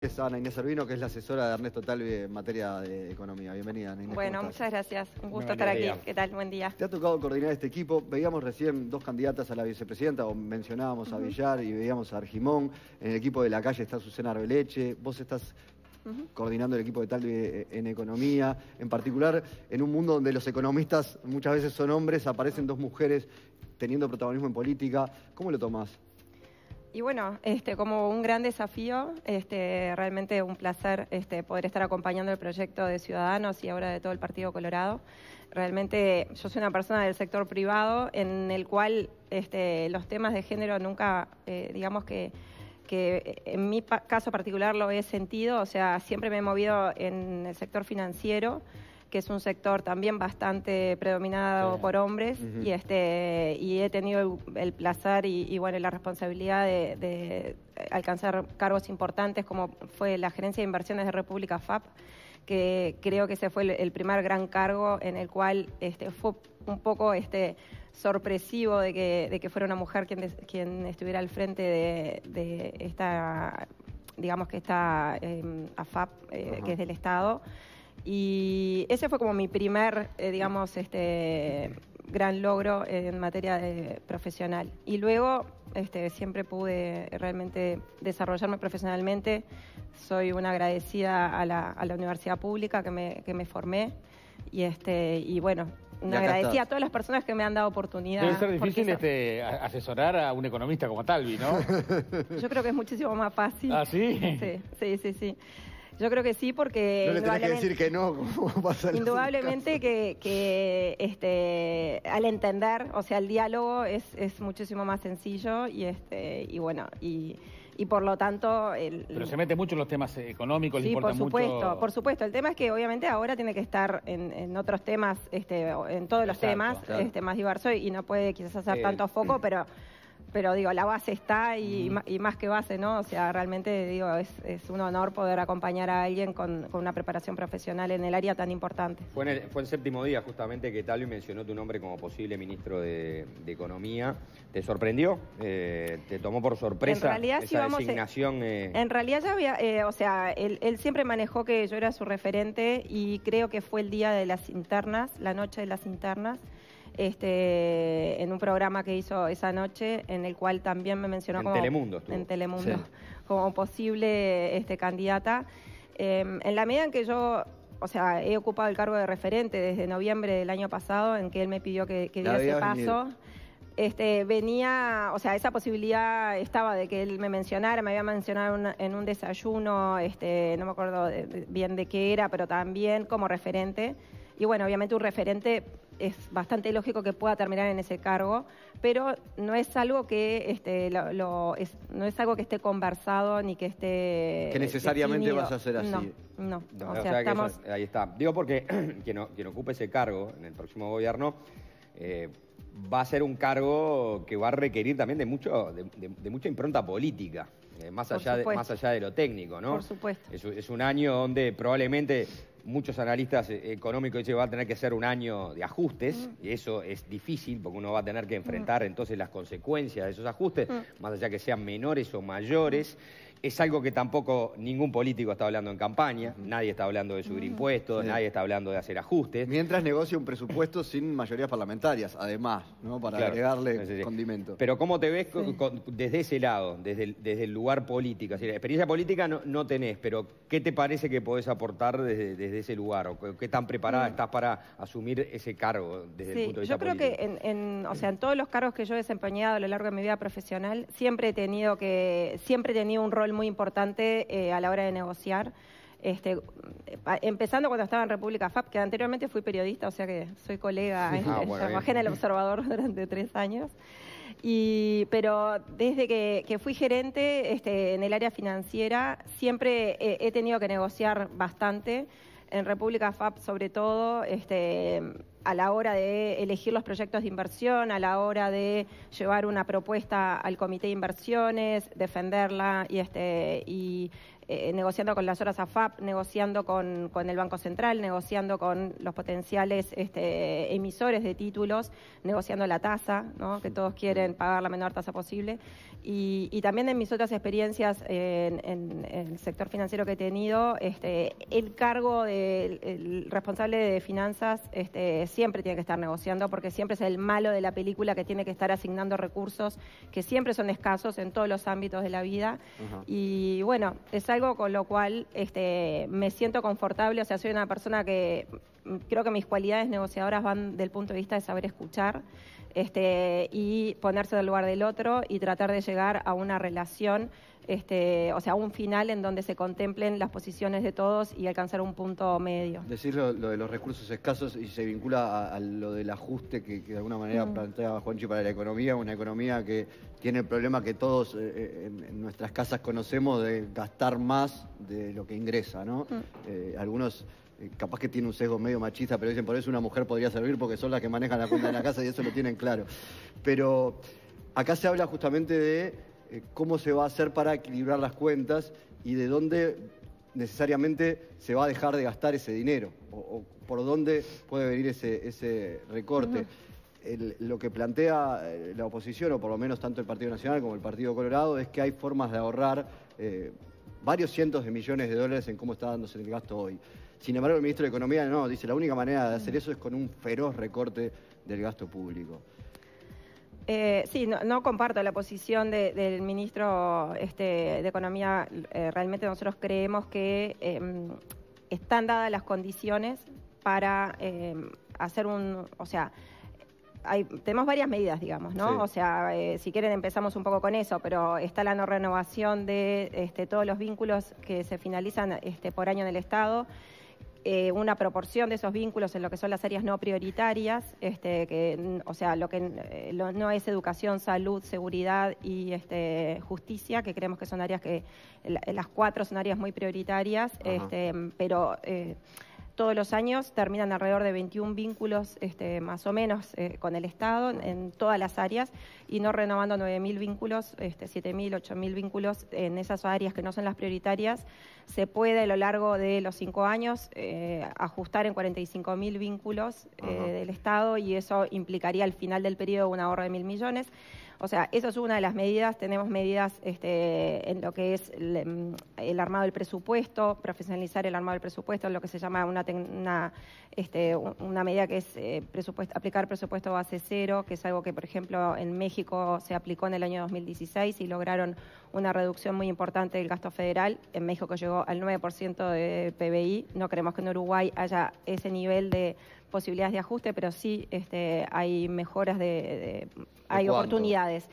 Es Ana Inés Servino, que es la asesora de Ernesto Talvi en materia de economía. Bienvenida, Ana Inés. Bueno, muchas gracias. Un gusto estar aquí. ¿Qué tal? Buen día. Te ha tocado coordinar este equipo. Veíamos recién dos candidatas a la vicepresidenta, o mencionábamos a Villar y veíamos a Argimón. En el equipo de la calle está Susana Arbeleche. Vos estás coordinando el equipo de Talvi eh, en economía. En particular, en un mundo donde los economistas muchas veces son hombres, aparecen dos mujeres teniendo protagonismo en política. ¿Cómo lo tomás? Y bueno, este, como un gran desafío, este, realmente un placer este, poder estar acompañando el proyecto de Ciudadanos y ahora de todo el Partido Colorado. Realmente yo soy una persona del sector privado en el cual este, los temas de género nunca, eh, digamos que, que eh, en mi caso particular lo he sentido, o sea, siempre me he movido en el sector financiero que es un sector también bastante predominado por hombres, y este y he tenido el, placer y, bueno la responsabilidad de, alcanzar cargos importantes como fue la gerencia de inversiones de República FAP que creo que ese fue el, primer gran cargo en el cual este, fue un poco este, sorpresivo de que, fuera una mujer quien, estuviera al frente de, esta, digamos que esta em, FAP AFAP, eh, que es del Estado. Y ese fue como mi primer, eh, digamos, este gran logro en materia de profesional. Y luego este, siempre pude realmente desarrollarme profesionalmente. Soy una agradecida a la, a la universidad pública que me, que me formé. Y, este, y bueno, una agradecida a todas las personas que me han dado oportunidad. Debe ser difícil este, asesorar a un economista como Talvi, ¿no? Yo creo que es muchísimo más fácil. ¿Ah, Sí, sí, sí. sí. Yo creo que sí, porque. No le tenés que decir que no, a Indudablemente que, que este, al entender, o sea, el diálogo es, es muchísimo más sencillo y, este, y bueno, y y por lo tanto... El, Pero se mete mucho en los temas económicos, sí, le importa por supuesto, por supuesto. El tema es que obviamente ahora tiene que estar en, en otros temas, este, en todos los temas, este, más diverso y, no puede quizás hacer eh, tanto foco, eh. pero pero digo, la base está y, más que base, ¿no? O sea, realmente digo, es, un honor poder acompañar a alguien con, una preparación profesional en el área tan importante. Fue, el, fue el séptimo día justamente que Talvi mencionó tu nombre como posible ministro de, Economía. ¿Te sorprendió? Eh, ¿Te tomó por sorpresa en realidad, eh, eh? En realidad ya había, o sea, él, siempre manejó que yo era su referente y creo que fue el día de las internas, la noche de las internas. Este, en un programa que hizo esa noche, en el cual también me mencionó en como... Telemundo en Telemundo. Como posible este, candidata. Em, en la medida en que yo o sea, he ocupado el cargo de referente desde noviembre del año pasado, en que él me pidió que, diera ese paso. Este, venía, o sea, esa posibilidad estaba de que él me mencionara, me había mencionado en un desayuno, este, no me acuerdo bien de qué era, pero también como referente. Y bueno, obviamente un referente es bastante lógico que pueda terminar en ese cargo, pero no es algo que este, lo, es, no es algo que esté conversado ni que esté que necesariamente vas a hacer así. No, no. ahí está. Digo porque quien, ocupe ese cargo en el próximo gobierno eh, va a ser un cargo que va a requerir también de mucho de, de, mucha impronta política. Eh, más, allá de, más allá de lo técnico, ¿no? Por supuesto. es un año donde probablemente muchos analistas eh, económicos dicen que va a tener que ser un año de ajustes, mm. y eso es difícil porque uno va a tener que mm. enfrentar entonces las consecuencias de esos ajustes, mm. más allá que sean menores o mayores es algo que tampoco ningún político está hablando en campaña, nadie está hablando de subir mm. impuestos, nadie está hablando de hacer ajustes. Mientras negocia un presupuesto sin mayorías parlamentarias, además, ¿no? Para agregarle condimento. Pero ¿cómo te ves desde ese lado, desde el, desde el lugar político? O la experiencia política no, tenés, pero ¿qué te parece que podés aportar desde, ese lugar? ¿O qué tan preparada mm. estás para asumir ese cargo desde el punto de vista Yo creo que en, o sea, en todos los cargos que yo he desempeñado a lo largo de mi vida profesional, siempre he tenido que, siempre he tenido un rol muy importante eh, a la hora de negociar. Este, empezando cuando estaba en República FAP, que anteriormente fui periodista, o sea que soy colega, en, ah, el Observador durante tres años. Y, pero desde que, fui gerente este, en el área financiera, siempre eh, he tenido que negociar bastante. En República FAP, sobre todo, este, a la hora de elegir los proyectos de inversión, a la hora de llevar una propuesta al comité de inversiones, defenderla y, este, y eh, negociando con las horas AFAP, negociando con, con, el Banco Central, negociando con los potenciales este, emisores de títulos, negociando la tasa, que todos quieren pagar la menor tasa posible. Y, también en mis otras experiencias en, el sector financiero que he tenido, este, el cargo del responsable de finanzas este, siempre tiene que estar negociando porque siempre es el malo de la película que tiene que estar asignando recursos que siempre son escasos en todos los ámbitos de la vida. Y bueno, es algo con lo cual este, me siento confortable, o sea, soy una persona que mm, creo que mis cualidades negociadoras van del punto de vista de saber escuchar este, y ponerse del lugar del otro y tratar de llegar a una relación este, o sea, un final en donde se contemplen las posiciones de todos y alcanzar un punto medio. Decir lo, de los recursos escasos y se vincula a, lo del ajuste que, de alguna manera planteaba mm. plantea Juanchi para la economía, una economía que tiene el problema que todos eh, eh, en, nuestras casas conocemos de gastar más de lo que ingresa, ¿no? Mm. Eh, algunos capaz que tienen un sesgo medio machista, pero dicen por eso una mujer podría servir porque son las que manejan la cuenta de la casa y eso lo tienen claro. Pero acá se habla justamente de eh, cómo se va a hacer para equilibrar las cuentas y de dónde necesariamente se va a dejar de gastar ese dinero o, por dónde puede venir ese, recorte. lo que plantea eh, la oposición, o por lo menos tanto el Partido Nacional como el Partido Colorado, es que hay formas de ahorrar eh, varios cientos de millones de dólares en cómo está dándose el gasto hoy. Sin embargo, el ministro de Economía no, dice la única manera de hacer eso es con un feroz recorte del gasto público. Eh, sí, no, comparto la posición del ministro este, de Economía. Eh, realmente nosotros creemos que em, están dadas las condiciones para em, hacer un, o sea, tenemos varias medidas, digamos, ¿no? O sea, eh, si quieren empezamos un poco con eso, pero está la no renovación de este, todos los vínculos que se finalizan este, por año en el Estado. Eh, una proporción de esos vínculos en lo que son las áreas no prioritarias, este, que, o sea, lo que eh, no es educación, salud, seguridad y este, justicia, que creemos que son áreas que, las cuatro son áreas muy prioritarias, este, pero... Eh, todos los años terminan alrededor de 21 vínculos este, más o menos eh, con el Estado en, todas las áreas y no renovando 9.000 vínculos, este, 7.000, 8.000 vínculos en esas áreas que no son las prioritarias. Se puede a lo largo de los cinco años eh, ajustar en 45.000 vínculos eh, del Estado y eso implicaría al final del periodo un ahorro de mil millones. O sea, esa es una de las medidas. Tenemos medidas este, en lo que es em, el, armado del presupuesto, profesionalizar el armado del presupuesto, lo que se llama una, una, este, una medida que es eh, presupuesto, aplicar presupuesto base cero, que es algo que, por ejemplo, en México se aplicó en el año 2016 y lograron una reducción muy importante del gasto federal. En México llegó al 9% de PBI. No creemos que en Uruguay haya ese nivel de posibilidades de ajuste, pero sí este, hay mejoras de hay oportunidades.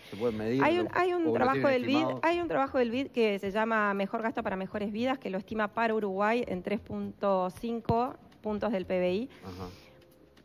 Hay un, trabajo del BID, hay un trabajo del BID que se llama Mejor gasto para mejores vidas, que lo estima para Uruguay en 3.5 puntos del PBI.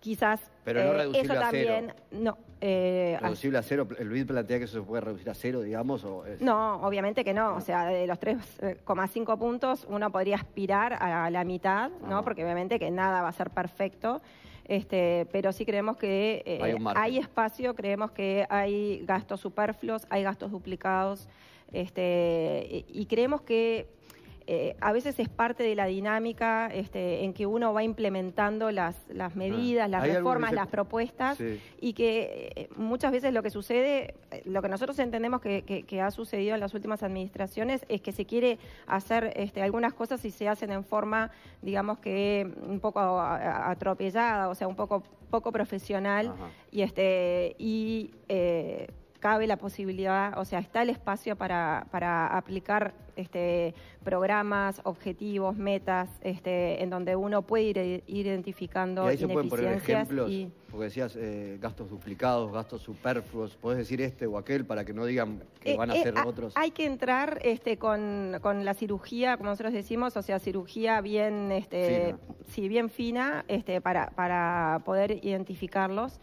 Quizás Pero eh, eso también no eh, ah. reducible a cero. El BID plantea que eso se puede reducir a cero, digamos. O No, obviamente que no. O sea, de los 3,5 puntos uno podría aspirar a la mitad, no, porque obviamente que nada va a ser perfecto este, pero sí creemos que eh, hay, espacio, creemos que hay gastos superfluos, hay gastos duplicados, este, y creemos que eh, a veces es parte de la dinámica este, en que uno va implementando las, medidas, las reformas, las propuestas, y que eh, muchas veces lo que sucede, lo que nosotros entendemos que, ha sucedido en las últimas administraciones es que se quiere hacer este, algunas cosas y se hacen en forma, digamos que un poco atropellada, o sea, un poco poco profesional y este y eh, cabe la posibilidad, o sea, está el espacio para, para aplicar este, programas, objetivos, metas, este, en donde uno puede ir, identificando. Y ahí se pueden poner ejemplos, porque decías eh, gastos duplicados, gastos superfluos, podés decir este o aquel para que no digan que eh, van a hacer eh, ah, otros. Hay que entrar este, con, la cirugía, como nosotros decimos, o sea, cirugía bien, este, fina. bien fina, este, para, para poder identificarlos.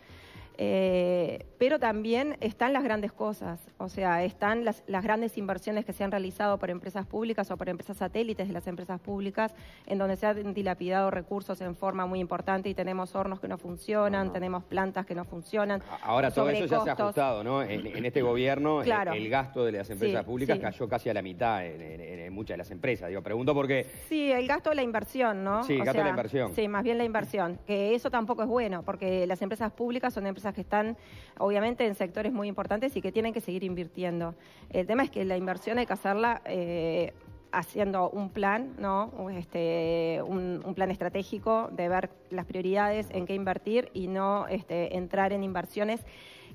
Eh, pero también están las grandes cosas, o sea, están las, grandes inversiones que se han realizado por empresas públicas o por empresas satélites de las empresas públicas, en donde se han dilapidado recursos en forma muy importante y tenemos hornos que no funcionan, tenemos plantas que no funcionan. Ahora todo eso ya se ha ajustado, ¿no? En, este gobierno eh, el, gasto de las empresas públicas cayó casi a la mitad en, muchas de las empresas. Digo, pregunto porque... Sí, el gasto de la inversión, ¿no? Sí, el gasto de la inversión. Sí, más bien la inversión, que eso tampoco es bueno, porque las empresas públicas son empresas que están obviamente en sectores muy importantes y que tienen que seguir invirtiendo. El tema es que la inversión hay que hacerla... Eh, haciendo un plan, ¿no? Este, un, plan estratégico de ver las prioridades, en qué invertir y no este, entrar en inversiones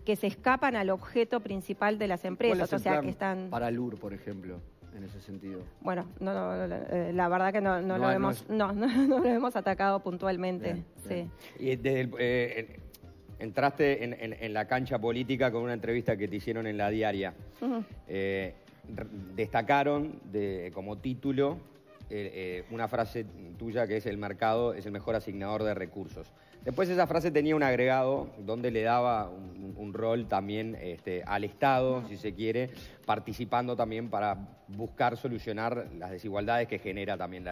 que se escapan al objeto principal de las empresas. o sea, que están. Para LUR, por ejemplo en ese sentido. Bueno, no, eh, la verdad que no, lo hemos, no, no, lo hemos atacado puntualmente. sí. Y desde el, eh, entraste en, la cancha política con una entrevista que te hicieron en la diaria. Eh, destacaron como título eh, eh, una frase tuya que es el mercado es el mejor asignador de recursos. Después esa frase tenía un agregado donde le daba un, rol también este, al Estado, si se quiere, participando también para buscar solucionar las desigualdades que genera también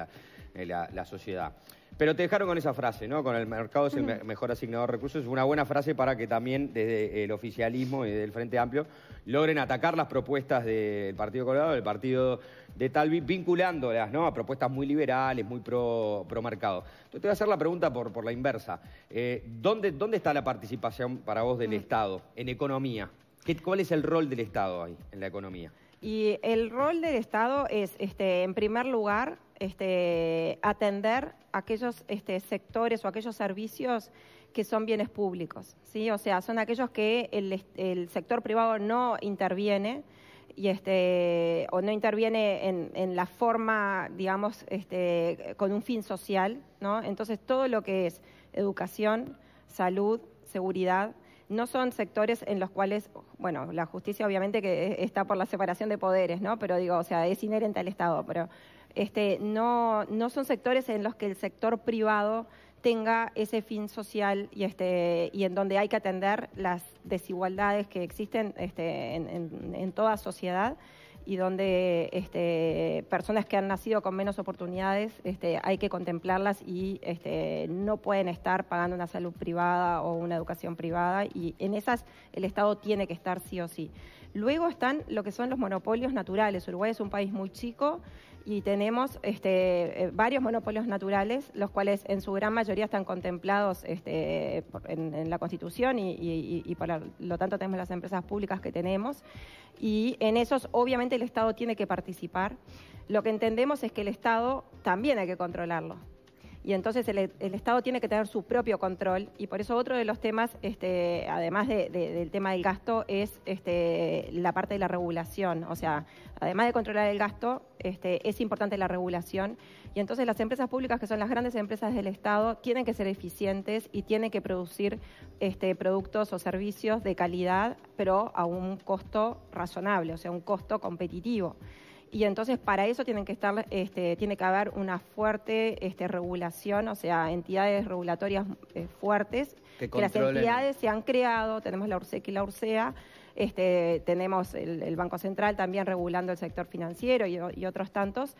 la sociedad. Pero te dejaron con esa frase, ¿no? Con el mercado es el mejor asignador de recursos. Es una buena frase para que también desde el oficialismo y del Frente Amplio logren atacar las propuestas del Partido Colorado, del Partido de Talvi, vinculándolas ¿no? a propuestas muy liberales, muy pro, pro mercado. Entonces te voy a hacer la pregunta por, por la inversa. Eh, ¿dónde, está la participación para vos del mm. Estado en economía? ¿Cuál es el rol del Estado ahí en la economía? Y el rol del Estado es, este, en primer lugar, este, atender aquellos este, sectores o aquellos servicios que son bienes públicos, ¿sí? O sea, son aquellos que el, sector privado no interviene y este o no interviene en, la forma, digamos, este, con un fin social, ¿no? Entonces todo lo que es educación, salud, seguridad, no son sectores en los cuales, bueno, la justicia obviamente que está por la separación de poderes, ¿no? Pero digo, o sea, es inherente al Estado, pero este, no, son sectores en los que el sector privado tenga ese fin social y, este, en donde hay que atender las desigualdades que existen este, en, toda sociedad y donde personas que han nacido con menos oportunidades hay que contemplarlas y no pueden estar pagando una salud privada o una educación privada y en esas el Estado tiene que estar sí o sí. Luego están lo que son los monopolios naturales. Uruguay es un país muy chico y tenemos este, eh, varios monopolios naturales, los cuales en su gran mayoría están contemplados este, en, la Constitución y, por lo tanto tenemos las empresas públicas que tenemos. Y en esos obviamente el Estado tiene que participar. Lo que entendemos es que el Estado también hay que controlarlo y entonces el, Estado tiene que tener su propio control y por eso otro de los temas, este, además del tema del gasto, es este, la parte de la regulación. O sea, además de controlar el gasto, este, es importante la regulación y entonces las empresas públicas, que son las grandes empresas del Estado, tienen que ser eficientes y tienen que producir productos o servicios de calidad, pero a un costo razonable, o sea, un costo competitivo y entonces para eso tienen que estar, este, tiene que haber una fuerte este, regulación, o sea, entidades regulatorias eh, fuertes, que, las entidades se han creado, tenemos la URSEC y la URSEA, este, tenemos el, Banco Central también regulando el sector financiero y, otros tantos,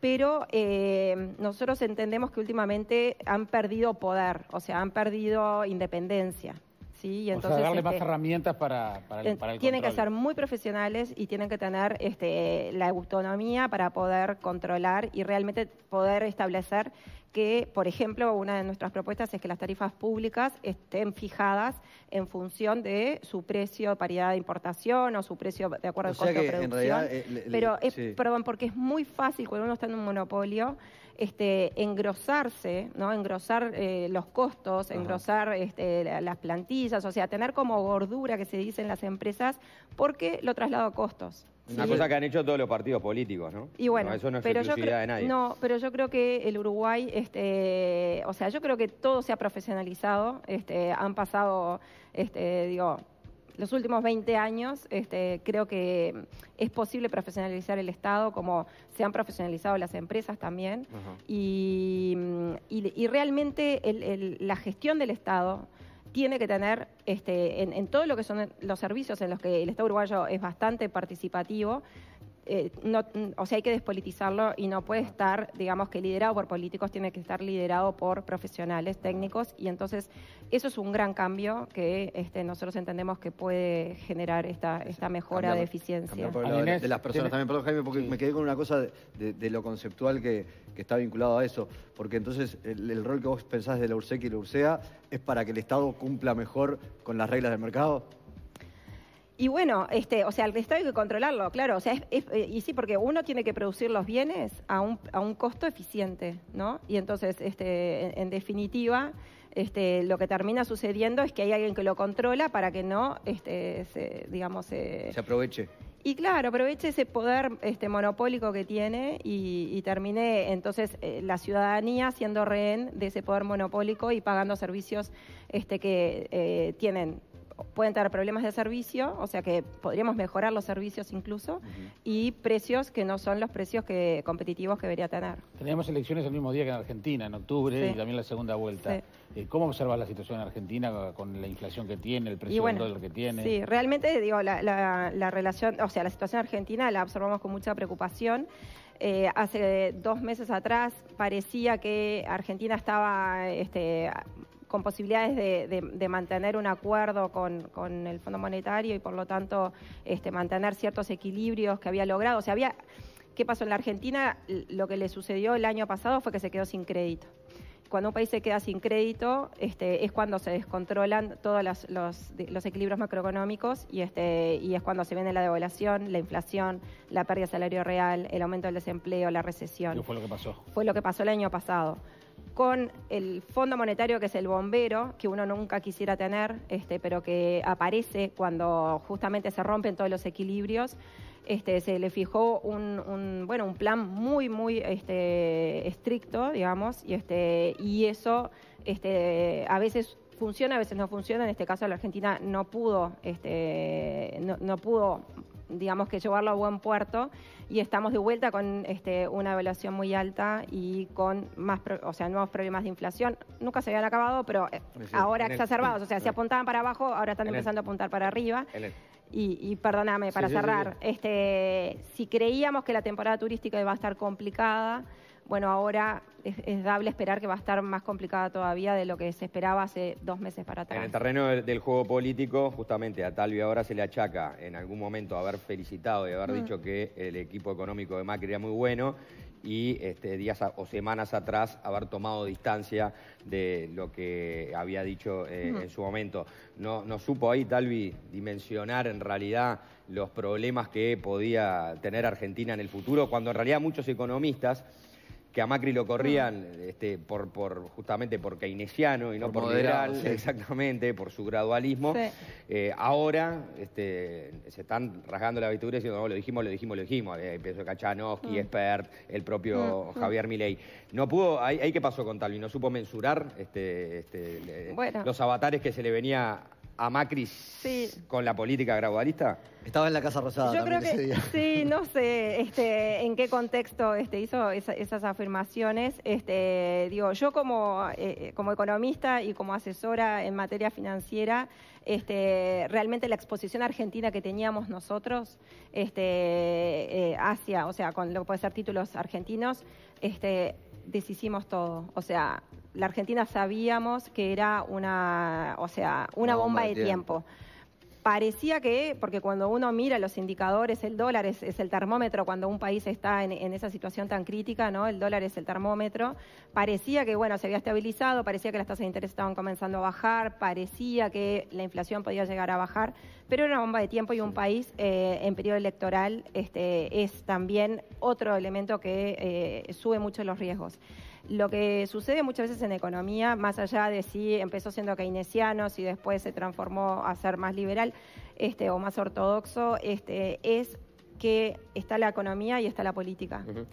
pero eh, nosotros entendemos que últimamente han perdido poder, o sea, han perdido independencia entonces, darle más este, herramientas para, el, para Tienen que ser muy profesionales y tienen que tener este, la autonomía para poder controlar y realmente poder establecer que, por ejemplo, una de nuestras propuestas es que las tarifas públicas estén fijadas en función de su precio de paridad de importación o su precio de acuerdo al costo de producción. Eh, Pero, perdón, porque es muy fácil cuando uno está en un monopolio este, engrosarse, ¿no? engrosar eh, los costos, engrosar este, las plantillas, o sea, tener como gordura que se dice en las empresas, porque lo traslado a costos. Una cosa que han hecho todos los partidos políticos, ¿no? Y bueno, eso no es pero yo de nadie. No, pero yo creo que el Uruguay, este, o sea, yo creo que todo se ha profesionalizado, este, han pasado, este, digo, los últimos 20 años este, creo que es posible profesionalizar el Estado como se han profesionalizado las empresas también. y, realmente la gestión del Estado tiene que tener este, en, en, todo lo que son los servicios en los que el Estado uruguayo es bastante participativo, eh, no, o sea, hay que despolitizarlo y no puede estar, digamos, que liderado por políticos, tiene que estar liderado por profesionales técnicos y entonces eso es un gran cambio que este, nosotros entendemos que puede generar esta, mejora de eficiencia. de, las personas también, perdón Jaime, porque me quedé con una cosa de, lo conceptual que, está vinculado a eso, porque entonces el, rol que vos pensás de la URSEC y la URSEA es para que el Estado cumpla mejor con las reglas del mercado. Y bueno, este, o sea, el Estado hay que controlarlo, claro. O sea, eh, y sí, porque uno tiene que producir los bienes a un, a un costo eficiente, ¿no? Y entonces, este, en, definitiva, este, lo que termina sucediendo es que hay alguien que lo controla para que no, este, se, digamos, se, aproveche. Y claro, aproveche ese poder este, monopólico que tiene y, y termine entonces eh, la ciudadanía siendo rehén de ese poder monopólico y pagando servicios este, que eh, tienen pueden tener problemas de servicio, o sea que podríamos mejorar los servicios incluso, y precios que no son los precios que, competitivos que debería tener. Teníamos elecciones el mismo día que en Argentina, en octubre, y también la segunda vuelta. Eh, ¿Cómo observas la situación en Argentina con la inflación que tiene, el precio del dólar que tiene? Sí, realmente digo, la, la, relación, o sea, la situación argentina la observamos con mucha preocupación. Eh, hace dos meses atrás parecía que Argentina estaba este, con posibilidades de, mantener un acuerdo con, el Fondo Monetario y por lo tanto este, mantener ciertos equilibrios que había logrado. O sea, había, ¿qué pasó en la Argentina? Lo que le sucedió el año pasado fue que se quedó sin crédito. Cuando un país se queda sin crédito, este, es cuando se descontrolan todos los, equilibrios macroeconómicos y, este, y es cuando se viene la devaluación, la inflación, la pérdida de salario real, el aumento del desempleo, la recesión. Y fue lo que pasó. Fue lo que pasó el año pasado con el fondo monetario que es el bombero, que uno nunca quisiera tener, este, pero que aparece cuando justamente se rompen todos los equilibrios. Este, se le fijó un, bueno, un plan muy, muy este, estricto, digamos, y, este, y eso este, a veces funciona, a veces no funciona. En este caso la Argentina no pudo, este, no, no pudo digamos que llevarlo a buen puerto y estamos de vuelta con este, una evaluación muy alta y con más, o sea, nuevos problemas de inflación. Nunca se habían acabado, pero eh, ahora ahora exacerbados. O sea, si apuntaban para abajo, ahora están empezando a apuntar para arriba. y, perdóname, para cerrar, Este, si creíamos que la temporada turística iba a estar complicada, bueno, ahora es, dable esperar que va a estar más complicada todavía de lo que se esperaba hace dos meses para atrás. En el terreno del, juego político, justamente a Talvi ahora se le achaca en algún momento haber felicitado y haber mm. dicho que el equipo económico de Macri era muy bueno y este, días o semanas atrás haber tomado distancia de lo que había dicho eh, en su momento. no supo ahí Talvi dimensionar en realidad los problemas que podía tener Argentina en el futuro, cuando en realidad muchos economistas que a Macri lo corrían este, por, por, justamente por keynesiano y no por, liberal, exactamente, por su gradualismo. Eh, ahora este, se están rasgando la vestidura diciendo, no, lo dijimos, lo dijimos, lo dijimos. Eh, empezó Kachanowski, mm. expert el propio mm, mm. Javier Milei. No pudo, ahí, qué pasó con Talvi, no supo mensurar este, este los avatares que se le venía a Macri con la política gradualista? Estaba en la Casa Rosada. Yo creo que, sí, no sé este, en qué contexto este, hizo esas afirmaciones. Este, digo, yo como, eh, eh, como economista y como asesora en materia financiera, este, realmente la exposición argentina que teníamos nosotros este, eh, hacia, o sea, con lo que puede ser títulos argentinos, este, deshicimos todo. O sea, la Argentina sabíamos que era una, o sea, una, bomba, de tiempo parecía que, porque cuando uno mira los indicadores, el dólar es, el termómetro cuando un país está en, esa situación tan crítica, El dólar es el termómetro. Parecía que, bueno, se había estabilizado, parecía que las tasas de interés estaban comenzando a bajar, parecía que la inflación podía llegar a bajar, pero era una bomba de tiempo y un país eh, en periodo electoral este, es también otro elemento que eh, sube mucho los riesgos. Lo que sucede muchas veces en economía, más allá de si empezó siendo keynesiano, si después se transformó a ser más liberal este, o más ortodoxo, este, es que está la economía y está la política. Mm.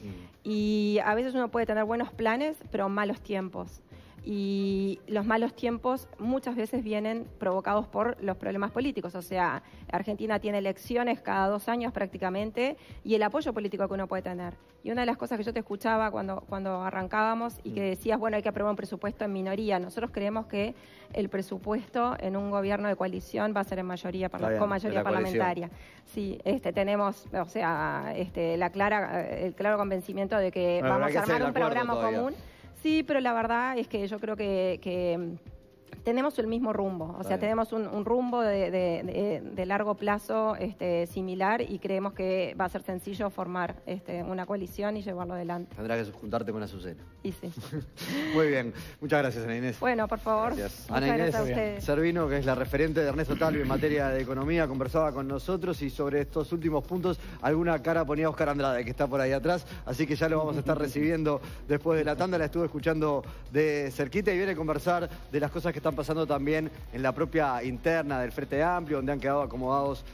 Y a veces uno puede tener buenos planes, pero malos tiempos y los malos tiempos muchas veces vienen provocados por los problemas políticos. O sea, Argentina tiene elecciones cada dos años prácticamente y el apoyo político que uno puede tener. Y una de las cosas que yo te escuchaba cuando, cuando arrancábamos y que mm. decías, bueno, hay que aprobar un presupuesto en minoría. Nosotros creemos que el presupuesto en un gobierno de coalición va a ser en mayoría, con mayoría parlamentaria. Sí, este, tenemos, o sea, este, la clara, el claro convencimiento de que vamos a armar un programa común. Sí, pero la verdad es que yo creo que tenemos el mismo rumbo, o sea, tenemos un, rumbo de, largo plazo este, similar y creemos que va a ser sencillo formar este, una coalición y llevarlo adelante. Tendrá que juntarte con Azucena. Y sí. Muy bien, muchas gracias Ana Inés. Bueno, por favor. Gracias. Ana Inés Servino, que es la referente de Ernesto Talvi en materia de economía, conversaba con nosotros y sobre estos últimos puntos alguna cara ponía Oscar Andrade, que está por ahí atrás, así que ya lo vamos a estar recibiendo después de la tanda, la estuve escuchando de cerquita y viene a conversar de las cosas que están pasando también en la propia interna del Frente Amplio, donde han quedado acomodados